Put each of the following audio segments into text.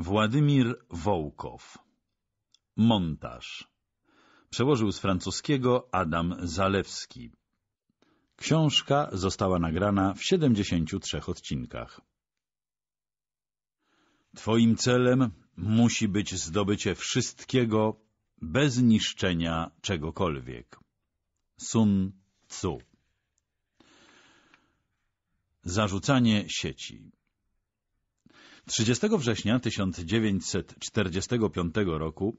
Władimir Wołkow Montaż Przełożył z francuskiego Adam Zalewski. Książka została nagrana w 73 odcinkach. Twoim celem musi być zdobycie wszystkiego bez niszczenia czegokolwiek. Sun Tzu Zarzucanie sieci 30 września 1945 roku,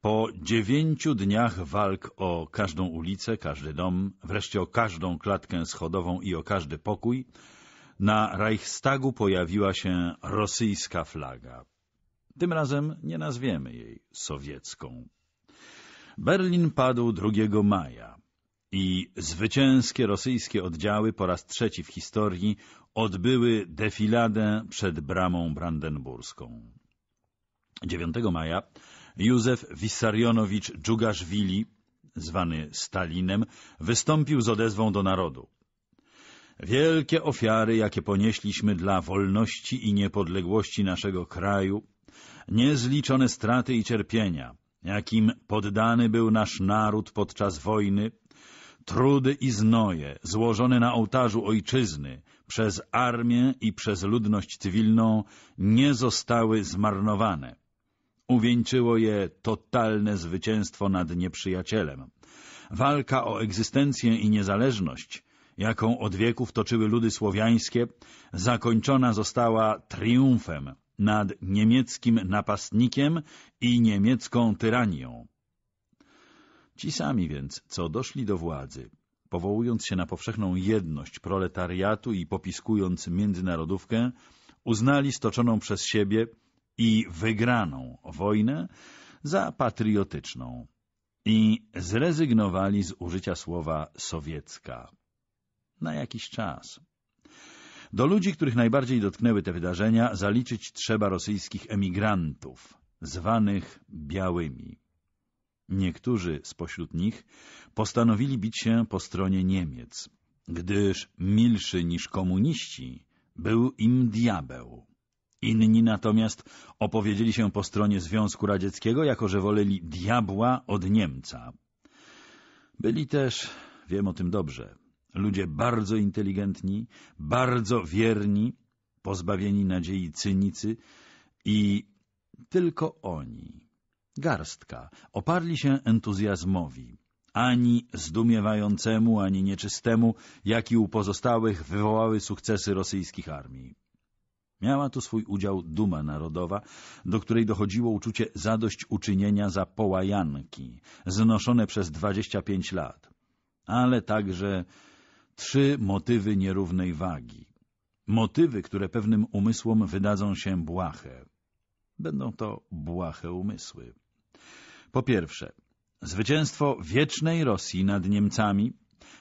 po dziewięciu dniach walk o każdą ulicę, każdy dom, wreszcie o każdą klatkę schodową i o każdy pokój, na Reichstagu pojawiła się rosyjska flaga. Tym razem nie nazwiemy jej sowiecką. Berlin padł 2 maja i zwycięskie rosyjskie oddziały po raz trzeci w historii odbyły defiladę przed bramą brandenburską. 9 maja Józef Wissarionowicz Dżugaszwili, zwany Stalinem, wystąpił z odezwą do narodu. Wielkie ofiary, jakie ponieśliśmy dla wolności i niepodległości naszego kraju, niezliczone straty i cierpienia, jakim poddany był nasz naród podczas wojny, trudy i znoje złożone na ołtarzu ojczyzny przez armię i przez ludność cywilną nie zostały zmarnowane. Uwieńczyło je totalne zwycięstwo nad nieprzyjacielem. Walka o egzystencję i niezależność, jaką od wieków toczyły ludy słowiańskie, zakończona została triumfem nad niemieckim napastnikiem i niemiecką tyranią. Ci sami więc, co doszli do władzy, powołując się na powszechną jedność proletariatu i popiskując międzynarodówkę, uznali stoczoną przez siebie i wygraną wojnę za patriotyczną i zrezygnowali z użycia słowa sowiecka na jakiś czas. Do ludzi, których najbardziej dotknęły te wydarzenia, zaliczyć trzeba rosyjskich emigrantów, zwanych białymi. Niektórzy spośród nich postanowili bić się po stronie Niemiec, gdyż milszy niż komuniści był im diabeł. Inni natomiast opowiedzieli się po stronie Związku Radzieckiego, jako że woleli diabła od Niemca. Byli też, wiem o tym dobrze, ludzie bardzo inteligentni, bardzo wierni, pozbawieni nadziei cynicy i tylko oni Garstka. Oparli się entuzjazmowi. Ani zdumiewającemu, ani nieczystemu, jak i u pozostałych, wywołały sukcesy rosyjskich armii. Miała tu swój udział duma narodowa, do której dochodziło uczucie zadośćuczynienia za połajanki, znoszone przez 25 lat, ale także trzy motywy nierównej wagi. Motywy, które pewnym umysłom wydadzą się błahe. Będą to błahe umysły. Po pierwsze, zwycięstwo wiecznej Rosji nad Niemcami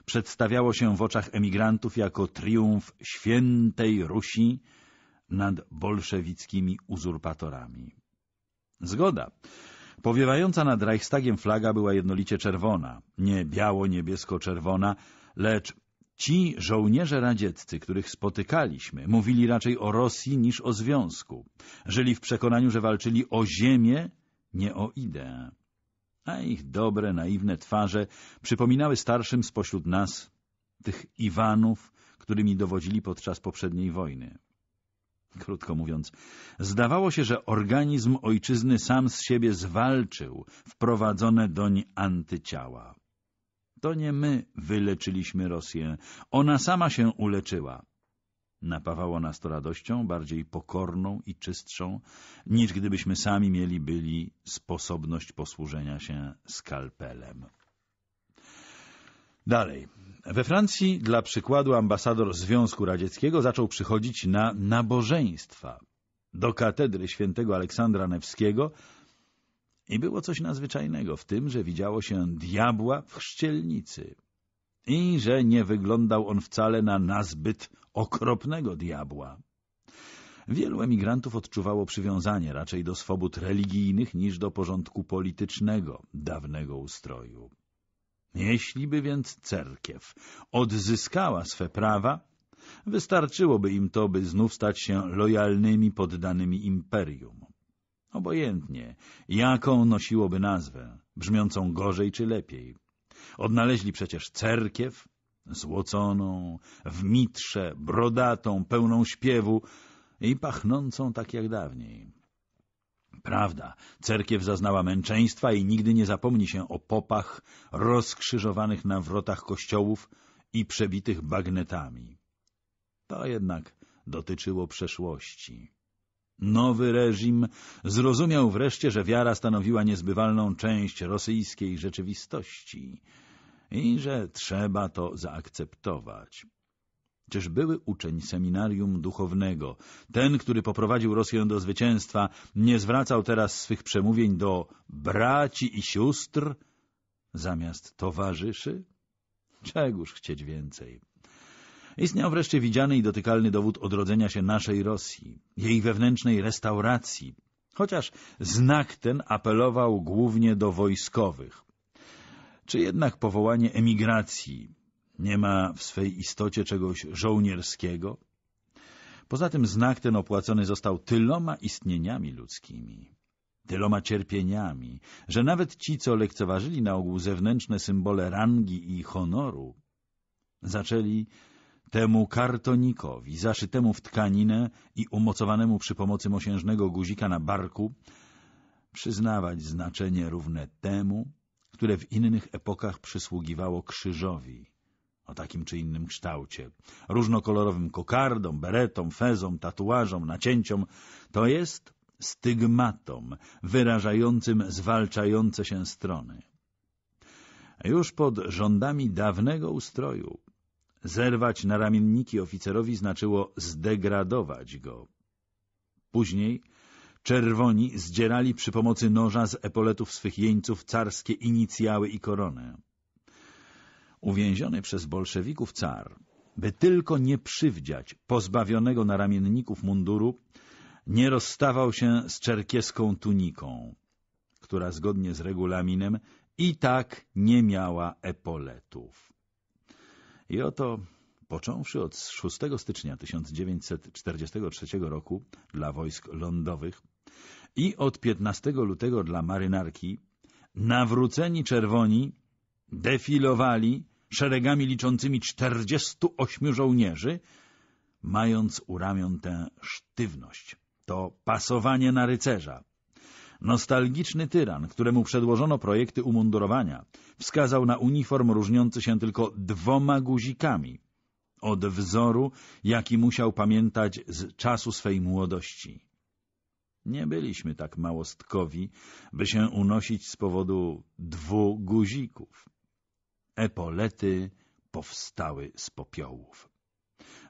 przedstawiało się w oczach emigrantów jako triumf świętej Rusi nad bolszewickimi uzurpatorami. Zgoda. Powiewająca nad Reichstagiem flaga była jednolicie czerwona, nie biało-niebiesko-czerwona, lecz ci żołnierze radzieccy, których spotykaliśmy, mówili raczej o Rosji niż o związku. Żyli w przekonaniu, że walczyli o ziemię nie o ideę. A ich dobre, naiwne twarze przypominały starszym spośród nas tych Iwanów, którymi dowodzili podczas poprzedniej wojny. Krótko mówiąc, zdawało się, że organizm ojczyzny sam z siebie zwalczył wprowadzone doń antyciała. To nie my wyleczyliśmy Rosję, ona sama się uleczyła. Napawało nas to radością, bardziej pokorną i czystszą, niż gdybyśmy sami mieli byli sposobność posłużenia się skalpelem. Dalej. We Francji, dla przykładu, ambasador Związku Radzieckiego zaczął przychodzić na nabożeństwa do katedry świętego Aleksandra Newskiego i było coś nadzwyczajnego w tym, że widziało się diabła w chrzcielnicy – i że nie wyglądał on wcale na nazbyt okropnego diabła. Wielu emigrantów odczuwało przywiązanie raczej do swobód religijnych niż do porządku politycznego dawnego ustroju. Jeśliby więc cerkiew odzyskała swe prawa, wystarczyłoby im to, by znów stać się lojalnymi poddanymi imperium. Obojętnie, jaką nosiłoby nazwę, brzmiącą gorzej czy lepiej – Odnaleźli przecież cerkiew, złoconą, w mitrze, brodatą, pełną śpiewu i pachnącą tak jak dawniej. Prawda, cerkiew zaznała męczeństwa i nigdy nie zapomni się o popach rozkrzyżowanych na wrotach kościołów i przebitych bagnetami. To jednak dotyczyło przeszłości. Nowy reżim zrozumiał wreszcie, że wiara stanowiła niezbywalną część rosyjskiej rzeczywistości i że trzeba to zaakceptować. Czyż były uczeń seminarium duchownego, ten, który poprowadził Rosję do zwycięstwa, nie zwracał teraz swych przemówień do braci i sióstr zamiast towarzyszy? Czegóż chcieć więcej? Istniał wreszcie widziany i dotykalny dowód odrodzenia się naszej Rosji, jej wewnętrznej restauracji, chociaż znak ten apelował głównie do wojskowych. Czy jednak powołanie emigracji nie ma w swej istocie czegoś żołnierskiego? Poza tym znak ten opłacony został tyloma istnieniami ludzkimi, tyloma cierpieniami, że nawet ci, co lekceważyli na ogół zewnętrzne symbole rangi i honoru, zaczęli temu kartonikowi, zaszytemu w tkaninę i umocowanemu przy pomocy mosiężnego guzika na barku, przyznawać znaczenie równe temu, które w innych epokach przysługiwało krzyżowi o takim czy innym kształcie, różnokolorowym kokardom, beretom, fezom, tatuażom, nacięciom, to jest stygmatom wyrażającym zwalczające się strony. Już pod rządami dawnego ustroju Zerwać na ramienniki oficerowi znaczyło zdegradować go. Później czerwoni zdzierali przy pomocy noża z epoletów swych jeńców carskie inicjały i koronę. Uwięziony przez bolszewików car, by tylko nie przywdziać pozbawionego na ramienników munduru, nie rozstawał się z czerkieską tuniką, która zgodnie z regulaminem i tak nie miała epoletów. I oto, począwszy od 6 stycznia 1943 roku dla wojsk lądowych i od 15 lutego dla marynarki, nawróceni czerwoni defilowali szeregami liczącymi 48 żołnierzy, mając u ramion tę sztywność, to pasowanie na rycerza, Nostalgiczny tyran, któremu przedłożono projekty umundurowania, wskazał na uniform różniący się tylko dwoma guzikami od wzoru, jaki musiał pamiętać z czasu swej młodości. Nie byliśmy tak małostkowi, by się unosić z powodu dwóch guzików. Epolety powstały z popiołów.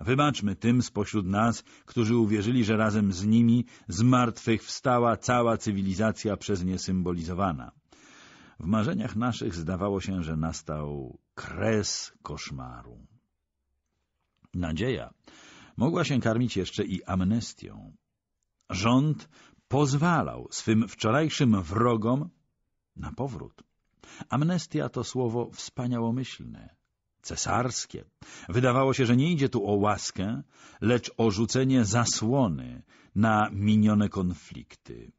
Wybaczmy tym spośród nas, którzy uwierzyli, że razem z nimi z martwych wstała cała cywilizacja przez nie symbolizowana. W marzeniach naszych zdawało się, że nastał kres koszmaru. Nadzieja mogła się karmić jeszcze i amnestią. Rząd pozwalał swym wczorajszym wrogom na powrót. Amnestia to słowo wspaniałomyślne cesarskie. Wydawało się, że nie idzie tu o łaskę, lecz o rzucenie zasłony na minione konflikty.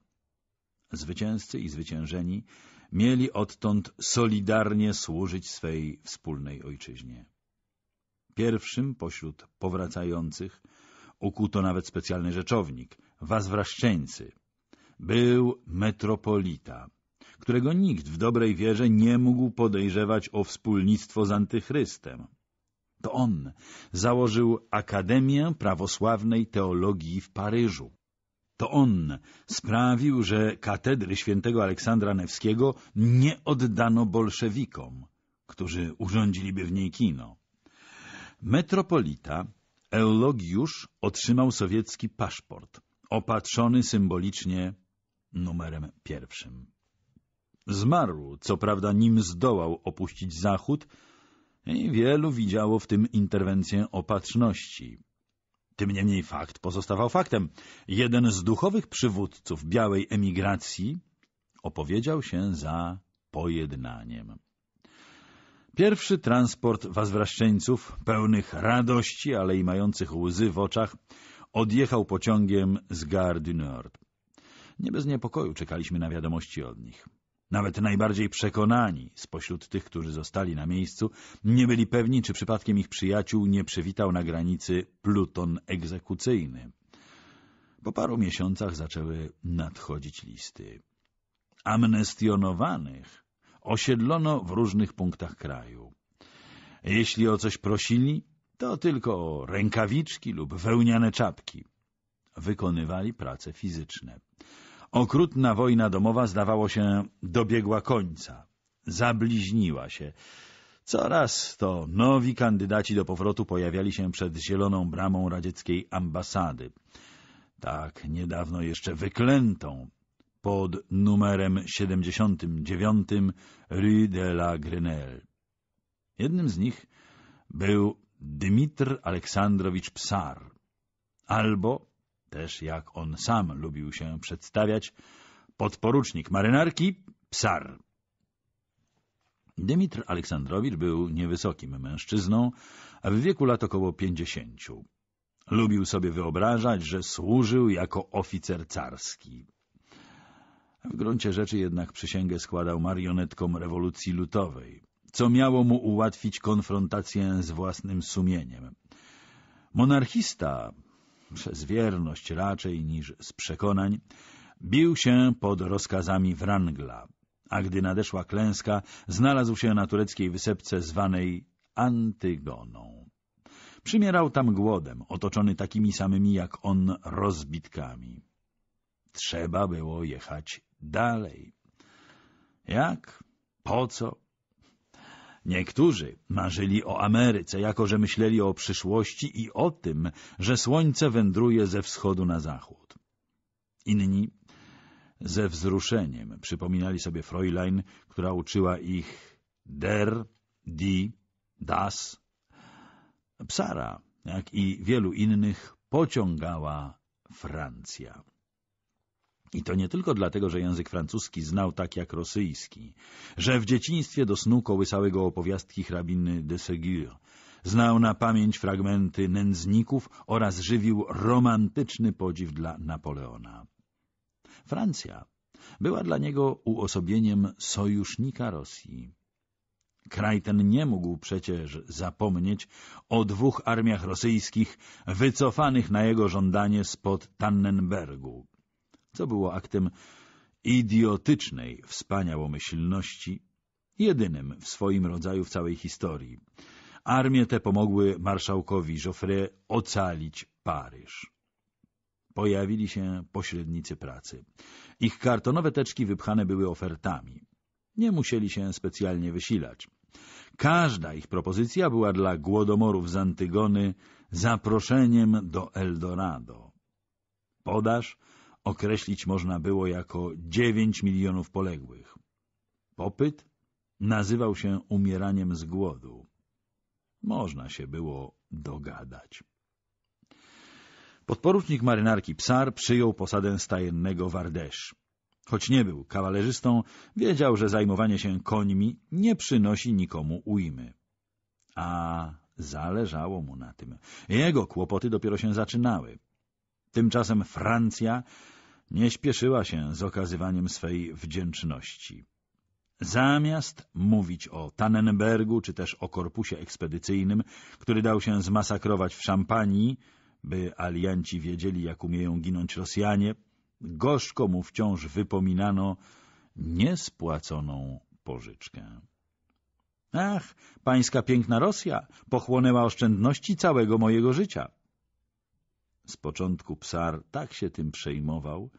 Zwycięzcy i zwyciężeni mieli odtąd solidarnie służyć swej wspólnej ojczyźnie. Pierwszym pośród powracających ukuto nawet specjalny rzeczownik, wazwraszczeńcy. Był metropolita, którego nikt w dobrej wierze nie mógł podejrzewać o wspólnictwo z antychrystem. To on założył Akademię Prawosławnej Teologii w Paryżu. To on sprawił, że katedry świętego Aleksandra Newskiego nie oddano bolszewikom, którzy urządziliby w niej kino. Metropolita Eulogiusz otrzymał sowiecki paszport, opatrzony symbolicznie numerem pierwszym. Zmarł, co prawda nim zdołał opuścić zachód i wielu widziało w tym interwencję opatrzności. Tym niemniej fakt pozostawał faktem. Jeden z duchowych przywódców białej emigracji opowiedział się za pojednaniem. Pierwszy transport wazwraszczeńców, pełnych radości, ale i mających łzy w oczach, odjechał pociągiem z Gare du Nord. Nie bez niepokoju czekaliśmy na wiadomości od nich. Nawet najbardziej przekonani spośród tych, którzy zostali na miejscu, nie byli pewni, czy przypadkiem ich przyjaciół nie przywitał na granicy pluton egzekucyjny. Po paru miesiącach zaczęły nadchodzić listy. Amnestionowanych osiedlono w różnych punktach kraju. Jeśli o coś prosili, to tylko o rękawiczki lub wełniane czapki. Wykonywali prace fizyczne. Okrutna wojna domowa zdawało się dobiegła końca. Zabliźniła się. Coraz to nowi kandydaci do powrotu pojawiali się przed zieloną bramą radzieckiej ambasady. Tak niedawno jeszcze wyklętą pod numerem 79 Rue de la Grenelle. Jednym z nich był Dmitr Aleksandrowicz Psar, albo też jak on sam lubił się przedstawiać, podporucznik marynarki Psar. Dymitr Aleksandrowicz był niewysokim mężczyzną, a w wieku lat około pięćdziesięciu. Lubił sobie wyobrażać, że służył jako oficer carski. W gruncie rzeczy jednak przysięgę składał marionetkom rewolucji lutowej, co miało mu ułatwić konfrontację z własnym sumieniem. Monarchista przez wierność raczej niż z przekonań, bił się pod rozkazami Wrangla, a gdy nadeszła klęska, znalazł się na tureckiej wysepce zwanej Antygoną. Przymierał tam głodem, otoczony takimi samymi jak on rozbitkami. Trzeba było jechać dalej. Jak? Po co? Niektórzy marzyli o Ameryce, jako że myśleli o przyszłości i o tym, że słońce wędruje ze wschodu na zachód. Inni ze wzruszeniem przypominali sobie Fräulein, która uczyła ich der, die, das. Psara, jak i wielu innych, pociągała Francja. I to nie tylko dlatego, że język francuski znał tak jak rosyjski, że w dzieciństwie do snu kołysały go opowiastki hrabiny de Segur, znał na pamięć fragmenty nędzników oraz żywił romantyczny podziw dla Napoleona. Francja była dla niego uosobieniem sojusznika Rosji. Kraj ten nie mógł przecież zapomnieć o dwóch armiach rosyjskich wycofanych na jego żądanie spod Tannenbergu co było aktem idiotycznej wspaniałomyślności, jedynym w swoim rodzaju w całej historii. Armie te pomogły marszałkowi Joffre ocalić Paryż. Pojawili się pośrednicy pracy. Ich kartonowe teczki wypchane były ofertami. Nie musieli się specjalnie wysilać. Każda ich propozycja była dla głodomorów z Antygony zaproszeniem do Eldorado. Podaż określić można było jako 9 milionów poległych. Popyt nazywał się umieraniem z głodu. Można się było dogadać. Podporucznik marynarki Psar przyjął posadę stajennego Wardesz. Choć nie był kawalerzystą, wiedział, że zajmowanie się końmi nie przynosi nikomu ujmy. A zależało mu na tym. Jego kłopoty dopiero się zaczynały. Tymczasem Francja nie śpieszyła się z okazywaniem swej wdzięczności. Zamiast mówić o Tannenbergu czy też o korpusie ekspedycyjnym, który dał się zmasakrować w Szampanii, by alianci wiedzieli, jak umieją ginąć Rosjanie, gorzko mu wciąż wypominano niespłaconą pożyczkę. Ach, pańska piękna Rosja pochłonęła oszczędności całego mojego życia. Z początku psar tak się tym przejmował,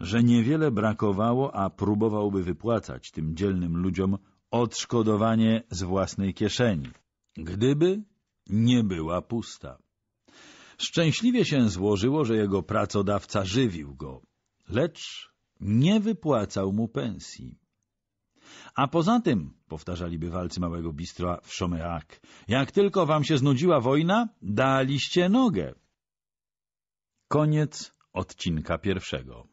że niewiele brakowało, a próbowałby wypłacać tym dzielnym ludziom odszkodowanie z własnej kieszeni, gdyby nie była pusta. Szczęśliwie się złożyło, że jego pracodawca żywił go, lecz nie wypłacał mu pensji. A poza tym, powtarzali bywalcy małego bistra w Szomerak, jak tylko wam się znudziła wojna, daliście nogę. Koniec odcinka pierwszego.